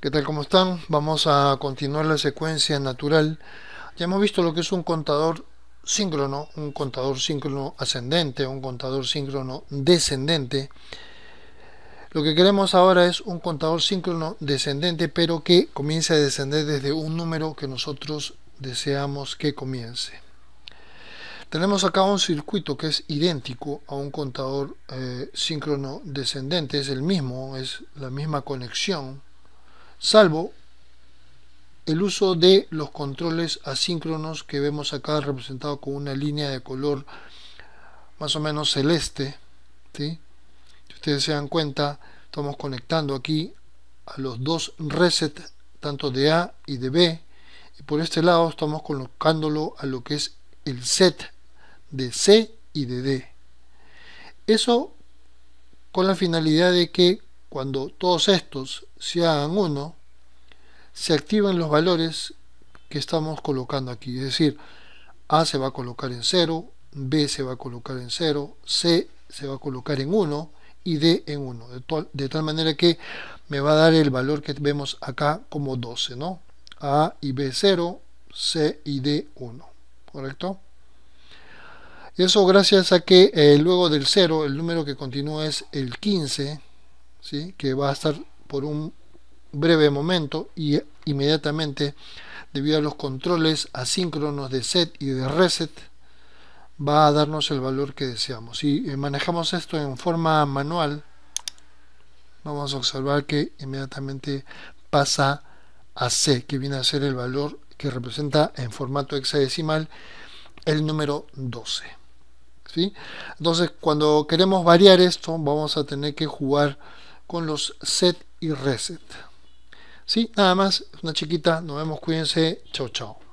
¿Qué tal? ¿Cómo están? Vamos a continuar la secuencia natural. Ya hemos visto lo que es un contador síncrono, un contador síncrono ascendente, un contador síncrono descendente. Lo que queremos ahora es un contador síncrono descendente, pero que comience a descender desde un número que nosotros deseamos que comience. Tenemos acá un circuito que es idéntico a un contador eh, síncrono descendente, es el mismo, es la misma conexión salvo el uso de los controles asíncronos que vemos acá representado con una línea de color más o menos celeste ¿sí? si ustedes se dan cuenta estamos conectando aquí a los dos reset tanto de A y de B y por este lado estamos colocándolo a lo que es el set de C y de D eso con la finalidad de que cuando todos estos se hagan uno, se activan los valores que estamos colocando aquí. Es decir, A se va a colocar en 0, B se va a colocar en 0, C se va a colocar en 1 y D en 1. De, tal manera que me va a dar el valor que vemos acá como 12, ¿no? A y B 0, C y D 1, ¿correcto? Eso gracias a que eh, luego del 0 el número que continúa es el 15, que va a estar por un breve momento y inmediatamente debido a los controles asíncronos de set y de reset va a darnos el valor que deseamos si eh, manejamos esto en forma manual vamos a observar que inmediatamente pasa a C que viene a ser el valor que representa en formato hexadecimal el número 12 entonces cuando queremos variar esto vamos a tener que jugar con los set y reset. ¿Sí? Nada más, una chiquita, nos vemos, cuídense, chao chao.